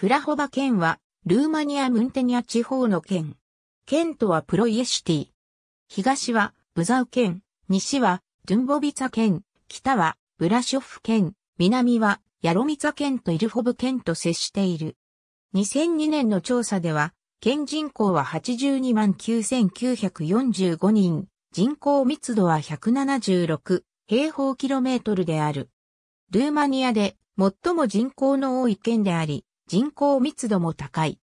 プラホバ県は、ルーマニア・ムンテニア地方の県。県とはプロイエシティ。東は、ブザウ県、西は、ドゥンボビツァ県、北は、ブラショフ県、南は、ヤロミツァ県とイルホブ県と接している。2002年の調査では、県人口は82万9945人、人口密度は176平方キロメートルである。ルーマニアで最も人口の多い県であり、人口密度も高い。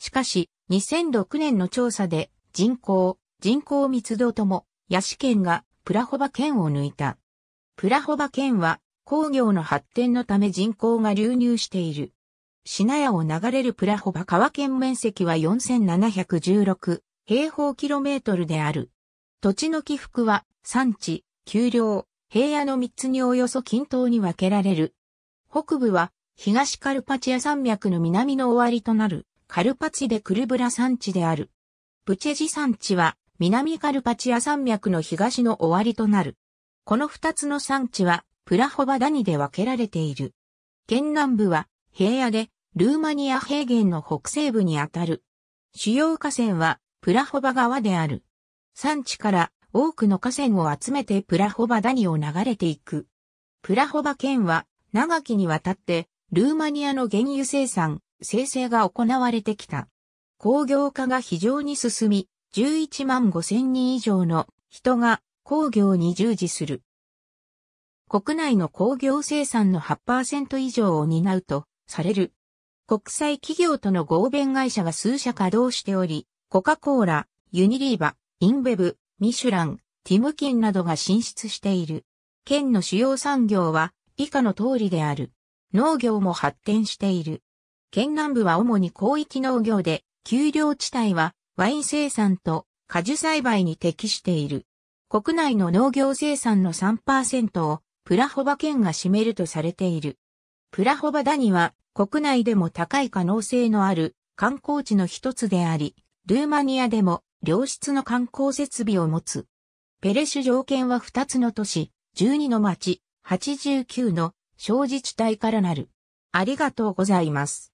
しかし、2006年の調査で人口、人口密度とも、ヤシ県がプラホバ県を抜いた。プラホバ県は工業の発展のため人口が流入している。シナヤを流れるプラホバ川県面積は4716平方キロメートルである。土地の起伏は産地、丘陵、平野の3つにおよそ均等に分けられる。北部は東カルパチア山脈の南の終わりとなる、カルパチでクルブラ山地である。ブチェジ山地は、南カルパチア山脈の東の終わりとなる。この二つの山地は、プラホバダニで分けられている。県南部は、平野で、ルーマニア平原の北西部にあたる。主要河川は、プラホバ川である。山地から多くの河川を集めてプラホバダニを流れていく。プラホバ県は長きにわたってルーマニアの原油生産、生成が行われてきた。工業化が非常に進み、11万5千人以上の人が工業に従事する。国内の工業生産の8%以上を担うとされる。国際企業との合弁会社が数社稼働しており、コカ・コーラ、ユニリーバ、インベブ、ミシュラン、ティムキンなどが進出している。県の主要産業は以下の通りである。農業も発展している。県南部は主に広域農業で、丘陵地帯はワイン生産と果樹栽培に適している。国内の農業生産の3%をプラホバ県が占めるとされている。プラホバダニは国内でも高い可能性のある観光地の一つであり、ルーマニアでも良質の観光設備を持つ。ペレシュ条件は2つの都市、12の町、89の小自治体からなる。ありがとうございます。